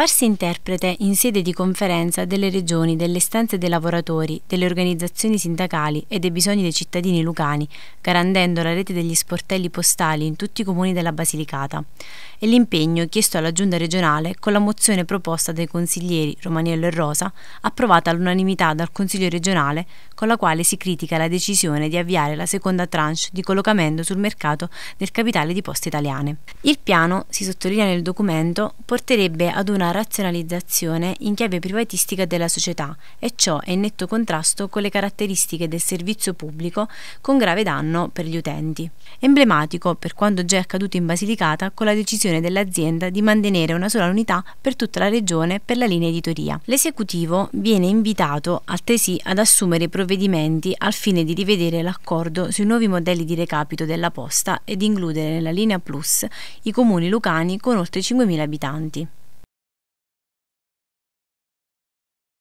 farsi interprete in sede di conferenza delle regioni delle istanze dei lavoratori, delle organizzazioni sindacali e dei bisogni dei cittadini lucani, garantendo la rete degli sportelli postali in tutti i comuni della Basilicata. E l'impegno chiesto alla Giunta regionale con la mozione proposta dai consiglieri Romaniello e Rosa, approvata all'unanimità dal Consiglio regionale, con la quale si critica la decisione di avviare la seconda tranche di collocamento sul mercato del capitale di poste italiane. Il piano, si sottolinea nel documento, porterebbe ad una razionalizzazione in chiave privatistica della società e ciò è in netto contrasto con le caratteristiche del servizio pubblico con grave danno per gli utenti. Emblematico per quanto già è accaduto in Basilicata con la decisione dell'azienda di mantenere una sola unità per tutta la regione per la linea editoria. L'esecutivo viene invitato altresì ad assumere i provvedimenti al fine di rivedere l'accordo sui nuovi modelli di recapito della posta e di includere nella linea Plus i comuni lucani con oltre 5.000 abitanti.